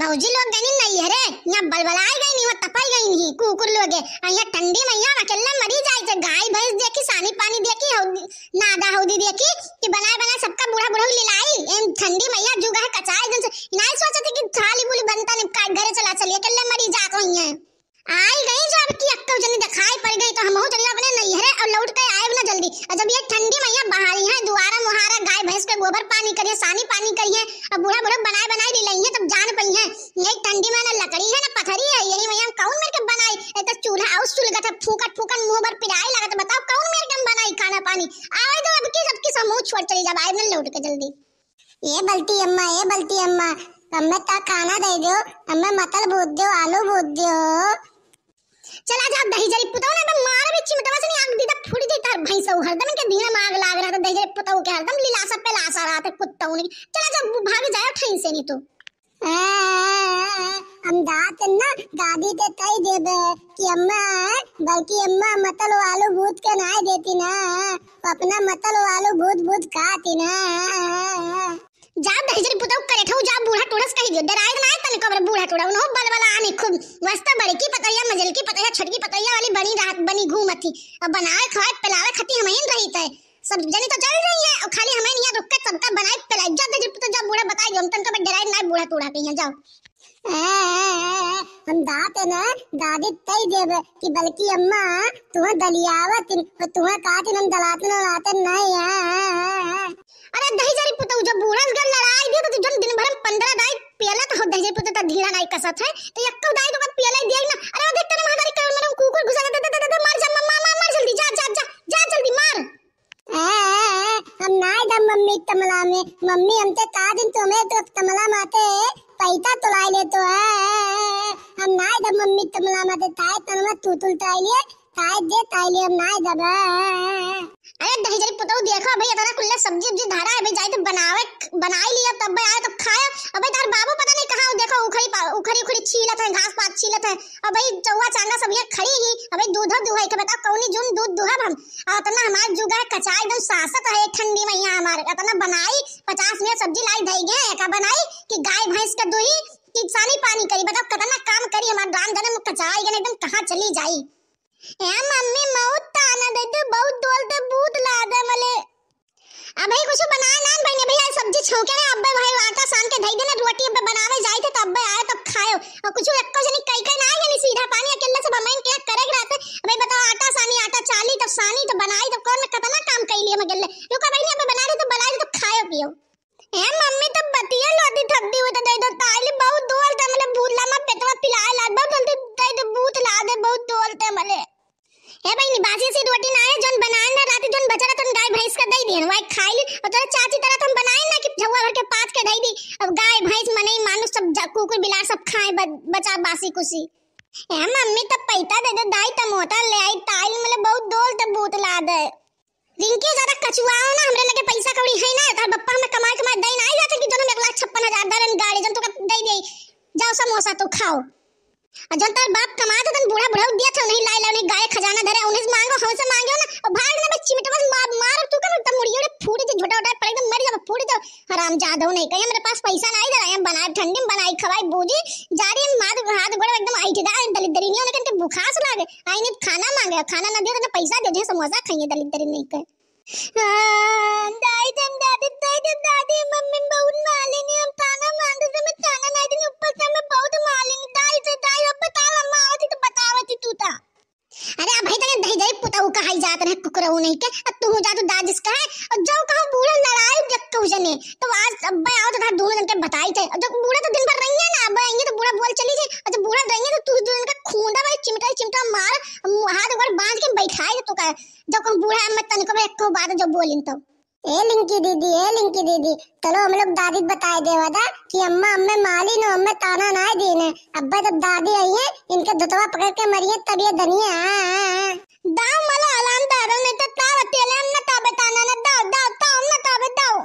भौजी लोग गनी नहीं है रे यहाँ बलबलाई गई नहीं वो तपाई गई नहीं कुकुर लोगे यहाँ ठंडी मैया अकेले मरी जाए जा तो गाय भैंस देखी सानी पानी देखी नादा होदी देखी कि बनाए बनाए सबका बूढ़ा बूढ़ा लिलाई एम ठंडी मैया जुगा है कचाए जन से नहीं थे कि थाली बुली बनता नहीं घर चला चलिए अकेले मरी जा हुई है आई गई जो अब की अक्कल जल्दी दिखाई पड़ गई तो हम चली अपने नैहरे और लौट के आए ना जल्दी और जब ये ठंडी मैया बहारी है दुआरा मुहारा गाय भैंस के गोबर पानी करिए सानी पानी करिए और बूढ़ा बूढ़ा बनाए बनाए लई है तब जान पई है ये ठंडी में ना लकड़ी है ना पथरी है यही मैया कौन मेरे के बनाई ए तो चूल्हा और चूल्हा था फूकट फूकट मुंह भर पिराई लगा तो बताओ कौन मेरे के बनाई खाना पानी आवे तो अब की सबकी समूह छोड़ चली जब आए ना लौट के जल्दी ये बलती अम्मा ये बलती अम्मा अम्मा तक खाना दे दो अम्मा मतल भूत दो आलू भूत दो चला जा दही जरी पुतौ ना मार भी चिमटवा से आग दीदा फूट जाई तार भैंसौ हरदम के दिन माग लाग रहा था दही जरी पुतौ के हरदम लीला सब पे लासा रहा था कुत्ताऊ ने चला जा भाग जाए ठई से नहीं तो हम दांत ना दादी ते कही देबे कि अम्मा बल्कि अम्मा मतल आलू भूत के ना देती ना अपना मतल आलू भूत भूत खाती ना जा दहजरी पुतो करे ठौ जा बूढ़ा टोड़स कहि दियो डराय ना तन कबर बूढ़ा टोड़ा उनो बलबला आने खूब बड़े की पतैया मजल की पतैया की पतैया वाली बनी रात बनी घूमती अब बनाए खाए पिलावे खती हमें रही तय सब जने तो चल रही है और खाली हमें यहाँ रुक के तब सबका बनाए पिलाए जा दहजरी पुतो जा बूढ़ा बताई हम तन तो कबर डराय ना बूढ़ा टोड़ा के जाओ हम दात ना दादी तई देब कि बल्कि अम्मा तुह दलियावत तुह कातिन हम दलातन लातन नहीं है अरे दही जरी पुतो जब बूढ़स गन लड़ाई दियो तो जन दिन भर में 15 दाई पेला तो दही जरी पुतो ता ढीला नहीं कसत है तो यक्को दाई तो का पेला ही ना अरे वो देखते ना महादारी कर मेरे कुकुर घुसा दे दे दे मार जा मम्मा मार जल्दी जा जा जा जा जल्दी मार हम नाई दम मम्मी तमला में मम्मी हमते तो का दिन तुम्हें तो तमला माते पैसा तुलाई तो ले तो है हम नाई दम मम्मी तमला माते ताय तनमा तू तुल ताय लिए ताय दे ताई लिए हम नाई दबा अरे दही जरी पुतौ देखा भाई इतना कुल्ला सब्जी सब्जी धारा है भाई जाए तो बनावे बनाई लिया तब भाई आए तो खाए अब भाई तार बाबू पता नहीं कहां देखो उखड़ी उखड़ी उखड़ी छीलत है घास पात छीलत है अब भाई चौवा चांगा सब ये खड़ी ही अब भाई दूध दुहाई के बता कौनी जून दूध दुहब हम इतना हमार जुगा कचा एकदम सासत है ठंडी में यहां हमार इतना बनाई 50 मिनट सब्जी लाई धई गए एक बनाई कि गाय भैंस का दूही सानी पानी करी बताओ कतना काम करी हमार दान जने में कचाई एकदम कहां चली जाई ए मम्मी बहुत ताना देते बहुत डोलते भूत ला दे मले अबे कुछ बना ना बने भैया सब्जी छौके रे अबे भाई आटा सान के धई देना रोटी अबे बनावे जाई थे तब अबे आए तब खायो और कुछ रखो नहीं कई कई ना है सीधा पानी अकेले से हमें क्या करे रहते अबे बताओ आटा सानी आटा चाली तब तो सानी तो बना ए बहिनी बाजी से रोटी ना है जोन बनाए ना रात जोन बचरा तन गाय भैंस का दई दिहन वाई खाई ली और तेरा चाची तरह तुम तो बनाए ना कि झौवा भर के पाच के दई दी अब गाय भैंस मने ही मानुस सब कुकुर बिलार सब खाए बचा बासी कुसी ए मम्मी तब पैता दे दे दाई तमोता ले आई ताई मतलब बहुत डोल तब ला दे रिंकी ज्यादा कछुआ हो ना हमरे लगे पैसा कौड़ी है ना तो बप्पा हमें कमा कमा दई ना आई जाते कि जोन में 1 लाख 56 हजार दरन गाड़ी जोन तो दई दे जाओ समोसा तो खाओ जन तार बाप कमा कमात तो तन बूढ़ा बूढ़ा दिया था नहीं लाई लाई गाय खजाना धरे उन्हें मांगो हम से मांगो ना और भाड़ ना बच्ची में बस मार मार तू कर तब मुड़ी मुड़ियो फूट जे झोटा उठा पड़े तो मर जाओ फूट जाओ हराम जादो नहीं कहीं मेरे पास पैसा नहीं दे रहा बनाए ठंडी में बनाई खवाई बोझी जा रही है मार हाथ गोड़ एकदम आई थी दाल दलित दरी नहीं के बुखार से लागे आई ने खाना मांगे खाना ना दिया तो पैसा दे दे समोसा खाइए दलित दरी नहीं कहे दाई दम दादी दाई दम दादी मम्मी बहुत मालिनी हम ताना रहू नहीं के अब तू जा तो दाद इसका है और जाओ कहा बूढ़ा लड़ाई जग के उसने तो आज अब्बे आओ तो था दो जन के बताई थे जब बूढ़ा तो दिन भर रही है ना अब आएंगे तो बूढ़ा बोल चली जाए अच्छा बूढ़ा रही है तो तू दो का खूंदा भाई चिमटा चिमटा मार हाथ ऊपर बांध के बैठाए तो का जब कम बूढ़ा मैं तन को एक बात जो बोलिन तो ए लिंकी दीदी ए लिंकी दीदी चलो हम लोग दादी बताए देवा था कि अम्मा अम्मे माली नो अम्मे ताना ना दीने अब्बा जब दादी आई है इनके दतवा पकड़ के मरिए तब ये धनिया दाव मला अलाम दारव नाही तर ताव त्याला अन्न ताबे तानाना दाव दाव ताव अन्न ताबे दाव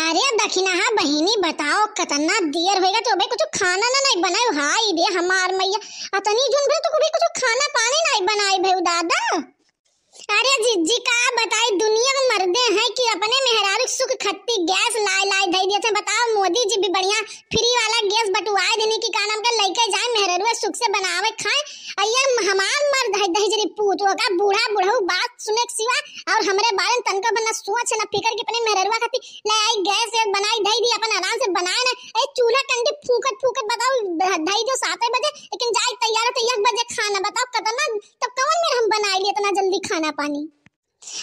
अरे दखिना हा बहिनी बताओ कतना देर होएगा तो भाई कुछ खाना ना नहीं बनायो हाय रे हमार मैया अतनी जुन भाई तो कभी कुछ खाना पानी नहीं बनाई भाई दादा अरे जिज्जी का बताई दुनिया में मर्दे हैं कि अपने मेहरारू सुख खत्ती गैस लाए लाए दे दिए थे बताओ मोदी जी भी बढ़िया फ्री वाला गैस बटुआ देने की का नाम का लड़के जाए मेहरारू सुख से बनावे खाए और ये हमार मर्द है भूतवा का बूढ़ा बुढ़ऊ बात सुने के सिवा और हमरे बारे में तनका बना सोच ना फिकर के अपने मेहरवा खाती ले आई गैस एक बनाई धई दी अपन आराम से बनाए ना ए चूल्हा कंडी फूकत फूकत बताओ धई जो 7 बजे लेकिन जाए तैयार तो 1 बजे खाना बताओ कतना तब कौन में हम बनाए लिए इतना जल्दी खाना पानी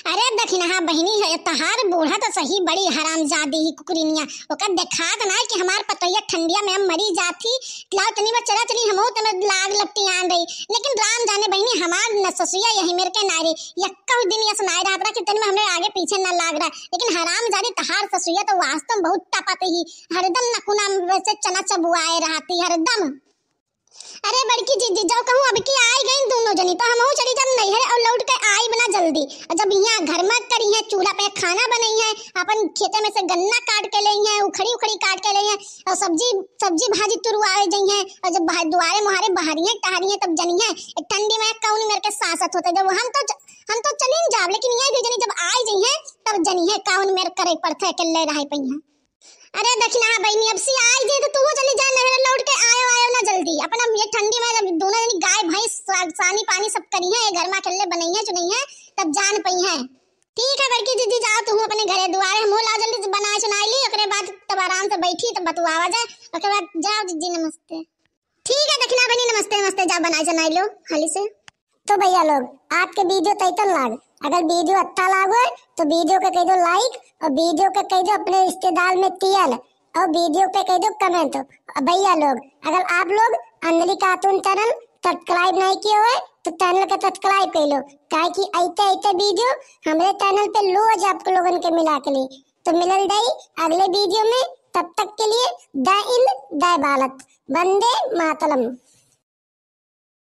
अरे देखी ना हाँ, बहनी है तहार बूढ़ा तो सही बड़ी हराम जादी ही कुकरिनिया देखा देखात तो ना कि हमार पतोइया ठंडिया में हम मरी जाती लाओ तनी बच चला तनी हमहू तमे लाग लगती आन रही लेकिन राम जाने बहनी हमार नससुया यही मेरे के नारी यक्का दिन ये सुनाई रहा था कि तनी हमने आगे पीछे ना लाग रहा लेकिन हराम जादी तहार ससुया तो वास्तव में बहुत टपत ही हरदम नकुना वैसे चना चबुआए रहती हरदम अरे बड़की जीजी जाओ कहूँ अब की आई गई दोनों जनी तो हम हो चली जब नहीं है और लौट के आई बना जल्दी जब यहाँ घर में करी है चूल्हा पे खाना बनाई है अपन खेते में से गन्ना काट के ली है उखड़ी उखड़ी काट के ली है और सब्जी सब्जी भाजी तुरुआ जई है और जब दुआरे मुहारे बहारी है है तब जनी है ठंडी में कौन मेरे के सासत होता है जब हम तो हम तो चली जाब लेकिन यहाँ जनी जब आई जई है तब जनी है कौन मेरे करे पड़ता है के ले रहा है अरे दखिना हाँ बहनी अब सी आई थी तो तू चली जा नहर लौट के आयो आयो ना जल्दी अपन हम ये ठंडी में दोनों जनी गाय भैंस सानी पानी सब करी है घर में खेलने बनई है चुनई है तब जान पई है ठीक है बड़की दीदी जा तू अपने घरे दुआरे हम ला जल्दी बना सुनाई ली ओकरे बाद तब आराम से बैठी तब बतवावा जाए ओकरे बाद जाओ दीदी नमस्ते ठीक है दखिना हाँ बनी नमस्ते नमस्ते जा बना सुनाई लो हाली से तो भैया लोग आपके वीडियो तैतन लाग अगर वीडियो अच्छा लागो तो वीडियो के कह दो लाइक और वीडियो के कह दो अपने रिश्तेदार में तियल और वीडियो पे कह दो कमेंट भैया लोग अगर आप लोग अंजलि कार्टून चैनल सब्सक्राइब नहीं किए हुए तो चैनल का सब्सक्राइब कर लो क्या कि ऐसे ऐसे वीडियो हमारे चैनल पे लो रोज आप लोगन के मिला के लिए तो मिलल दई अगले वीडियो में तब तक के लिए जय हिंद जय भारत वंदे